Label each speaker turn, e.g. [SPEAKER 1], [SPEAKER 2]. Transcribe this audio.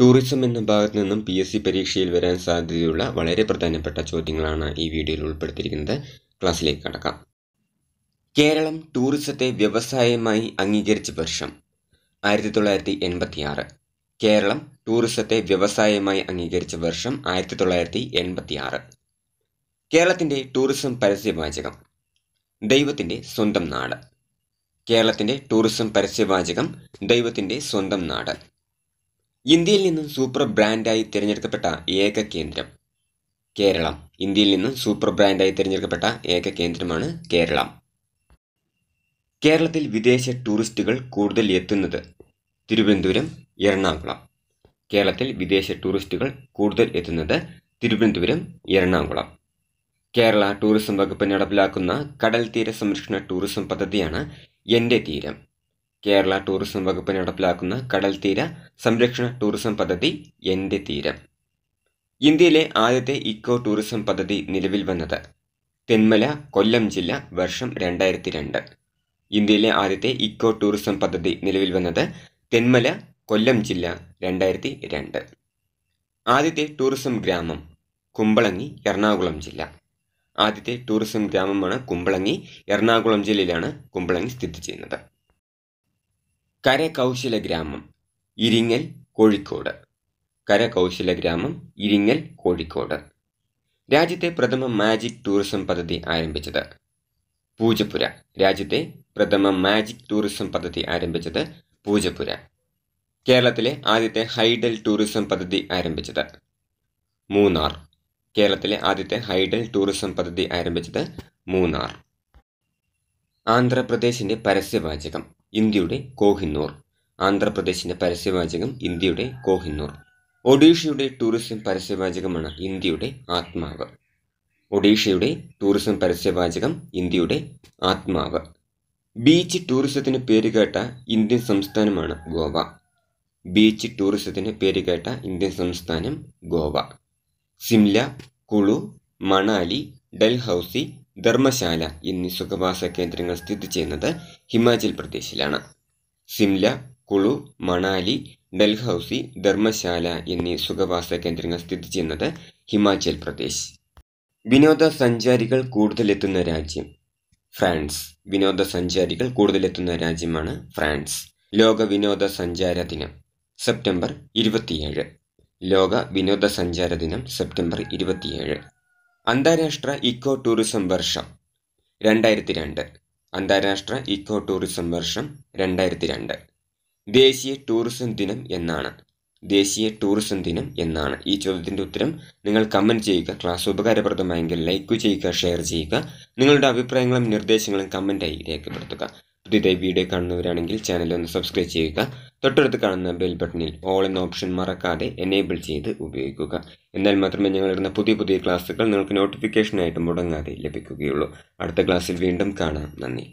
[SPEAKER 1] tourism എന്ന ഭാഗത്തു നിന്നും പി എസ് സി പരീക്ഷയിൽ വരാൻ സാധ്യതയുള്ള വളരെ പ്രധാനപ്പെട്ട ചോദ്യങ്ങളാണ് ഈ വീഡിയോയിൽ ഉൾപ്പെടുത്തിയിരിക്കുന്നത് ക്ലാസ്സിലേക്ക് കടക്കാം കേരളം ടൂറിസത്തെ വ്യവസായമായി അംഗീകരിച്ച വർഷം ആയിരത്തി തൊള്ളായിരത്തി എൺപത്തി ആറ് കേരളം ടൂറിസത്തെ വ്യവസായമായി അംഗീകരിച്ച വർഷം ആയിരത്തി തൊള്ളായിരത്തി എൺപത്തി ആറ് കേരളത്തിൻ്റെ ടൂറിസം പരസ്യവാചകം ദൈവത്തിൻ്റെ സ്വന്തം നാട് കേരളത്തിൻ്റെ ടൂറിസം പരസ്യവാചകം ദൈവത്തിൻ്റെ സ്വന്തം നാട് ഇന്ത്യയിൽ നിന്നും സൂപ്പർ ബ്രാൻഡായി തിരഞ്ഞെടുക്കപ്പെട്ട ഏക കേന്ദ്രം കേരളം ഇന്ത്യയിൽ നിന്നും സൂപ്പർ ബ്രാൻഡായി തിരഞ്ഞെടുക്കപ്പെട്ട ഏക കേന്ദ്രമാണ് കേരളം കേരളത്തിൽ വിദേശ ടൂറിസ്റ്റുകൾ കൂടുതൽ എത്തുന്നത് തിരുവനന്തപുരം എറണാകുളം കേരളത്തിൽ വിദേശ ടൂറിസ്റ്റുകൾ കൂടുതൽ എത്തുന്നത് തിരുവനന്തപുരം എറണാകുളം കേരള ടൂറിസം വകുപ്പ് നടപ്പിലാക്കുന്ന കടൽ തീര സംരക്ഷണ ടൂറിസം പദ്ധതിയാണ് എൻ്റെ തീരം കേരള ടൂറിസം വകുപ്പ് നടപ്പിലാക്കുന്ന കടൽത്തീര സംരക്ഷണ ടൂറിസം പദ്ധതി എൻ്റെ തീരം ഇന്ത്യയിലെ ആദ്യത്തെ ഇക്കോ ടൂറിസം പദ്ധതി നിലവിൽ വന്നത് തെന്മല കൊല്ലം ജില്ല വർഷം രണ്ടായിരത്തി രണ്ട് ഇന്ത്യയിലെ ആദ്യത്തെ ഇക്കോ ടൂറിസം പദ്ധതി നിലവിൽ വന്നത് തെന്മല കൊല്ലം ജില്ല രണ്ടായിരത്തി രണ്ട് ആദ്യത്തെ ടൂറിസം ഗ്രാമം കുമ്പളങ്ങി എറണാകുളം ജില്ല ആദ്യത്തെ ടൂറിസം ഗ്രാമമാണ് കുമ്പളങ്ങി എറണാകുളം ജില്ലയിലാണ് കുമ്പളങ്ങി സ്ഥിതി ചെയ്യുന്നത് കരകൗശല ഗ്രാമം ഇരിങ്ങൽ കോഴിക്കോട് കരകൗശല ഗ്രാമം ഇരിങ്ങൽ കോഴിക്കോട് രാജ്യത്തെ പ്രഥമ മാജിക് ടൂറിസം പദ്ധതി ആരംഭിച്ചത് പൂജപ്പുര രാജ്യത്തെ പ്രഥമ മാജിക് ടൂറിസം പദ്ധതി ആരംഭിച്ചത് പൂജപ്പുര കേരളത്തിലെ ആദ്യത്തെ ഹൈഡൽ ടൂറിസം പദ്ധതി ആരംഭിച്ചത് മൂന്നാർ കേരളത്തിലെ ആദ്യത്തെ ഹൈഡൽ ടൂറിസം പദ്ധതി ആരംഭിച്ചത് മൂന്നാർ ആന്ധ്രാപ്രദേശിന്റെ പരസ്യവാചകം ഇന്ത്യയുടെ കോഹിന്നൂർ ആന്ധ്രാപ്രദേശിന്റെ പരസ്യവാചകം ഇന്ത്യയുടെ കോഹിന്നൂർ ഒഡീഷയുടെ ടൂറിസം പരസ്യവാചകമാണ് ഇന്ത്യയുടെ ആത്മാവ് ഒഡീഷയുടെ ടൂറിസം പരസ്യവാചകം ഇന്ത്യയുടെ ആത്മാവ് ബീച്ച് ടൂറിസത്തിന് പേരുകേട്ട ഇന്ത്യൻ സംസ്ഥാനമാണ് ഗോവ ബീച്ച് ടൂറിസത്തിന് പേരുകേട്ട ഇന്ത്യൻ സംസ്ഥാനം ഗോവ സിംല കുളു മണാലി ഡൽഹൌസി ധർമ്മശാല എന്നീ സുഖവാസ കേന്ദ്രങ്ങൾ സ്ഥിതി ചെയ്യുന്നത് ഹിമാചൽ പ്രദേശിലാണ് സിംല കുളു മണാലി ഡൽഹൌസി ധർമ്മശാല എന്നീ സുഖവാസ കേന്ദ്രങ്ങൾ സ്ഥിതി ചെയ്യുന്നത് ഹിമാചൽ പ്രദേശ് വിനോദ സഞ്ചാരികൾ കൂടുതലെത്തുന്ന രാജ്യം ഫ്രാൻസ് വിനോദസഞ്ചാരികൾ കൂടുതലെത്തുന്ന രാജ്യമാണ് ഫ്രാൻസ് ലോക വിനോദസഞ്ചാര ദിനം സെപ്റ്റംബർ ഇരുപത്തിയേഴ് ലോക വിനോദസഞ്ചാര ദിനം സെപ്റ്റംബർ ഇരുപത്തിയേഴ് അന്താരാഷ്ട്ര ഇക്കോ ടൂറിസം വർഷം രണ്ടായിരത്തി രണ്ട് അന്താരാഷ്ട്ര ഇക്കോ ടൂറിസം വർഷം രണ്ടായിരത്തി രണ്ട് ദേശീയ ടൂറിസം ദിനം എന്നാണ് ദേശീയ ടൂറിസം ദിനം എന്നാണ് ഈ ചോദ്യത്തിൻ്റെ ഉത്തരം നിങ്ങൾ കമൻറ്റ് ചെയ്യുക ക്ലാസ് ഉപകാരപ്രദമായെങ്കിൽ ലൈക്ക് ചെയ്യുക ഷെയർ ചെയ്യുക നിങ്ങളുടെ അഭിപ്രായങ്ങളും നിർദ്ദേശങ്ങളും കമൻറ്റായി രേഖപ്പെടുത്തുക പുതിയതായി വീഡിയോ കാണുന്നവരാണെങ്കിൽ ചാനൽ ഒന്ന് സബ്സ്ക്രൈബ് ചെയ്യുക തൊട്ടടുത്ത് കാണുന്ന ബെൽ ബട്ടണിൽ ഓൾ എന്ന ഓപ്ഷൻ മറക്കാതെ എനേബിൾ ചെയ്ത് ഉപയോഗിക്കുക എന്നാൽ മാത്രമേ ഞങ്ങൾ ഇടുന്ന പുതിയ പുതിയ ക്ലാസ്സുകൾ നിങ്ങൾക്ക് നോട്ടിഫിക്കേഷനായിട്ട് മുടങ്ങാതെ ലഭിക്കുകയുള്ളൂ അടുത്ത ക്ലാസ്സിൽ വീണ്ടും കാണാം നന്ദി